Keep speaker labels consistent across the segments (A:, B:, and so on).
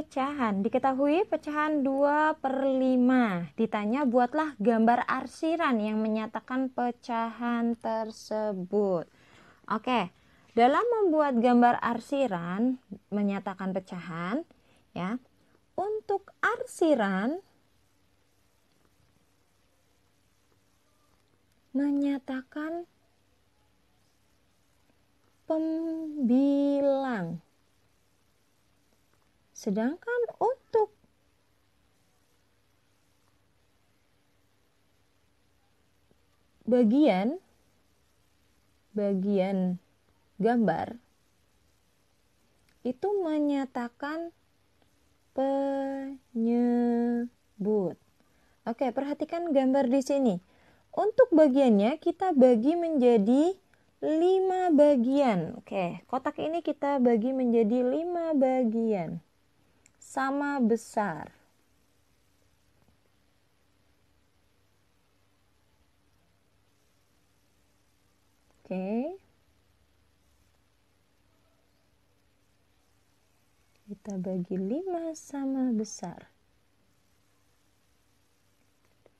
A: pecahan. Diketahui pecahan 2 per 5. Ditanya buatlah gambar arsiran yang menyatakan pecahan tersebut. Oke, dalam membuat gambar arsiran menyatakan pecahan, ya. Untuk arsiran menyatakan pembilang Sedangkan untuk bagian bagian gambar itu menyatakan penyebut. Oke, perhatikan gambar di sini. Untuk bagiannya kita bagi menjadi lima bagian. Oke, kotak ini kita bagi menjadi lima bagian sama besar. Oke. Kita bagi 5 sama besar.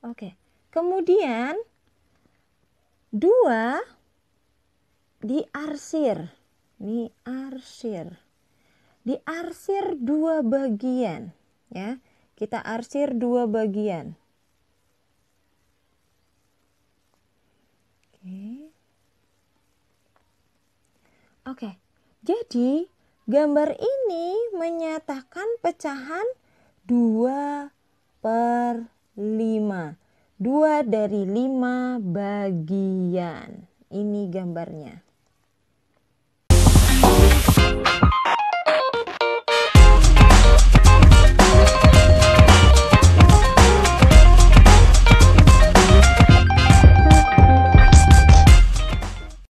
A: Oke. Kemudian 2 diarsir. Ini arsir diarsir dua bagian ya kita arsir dua bagian oke oke jadi gambar ini menyatakan pecahan 2 per 5 2 dari 5 bagian ini gambarnya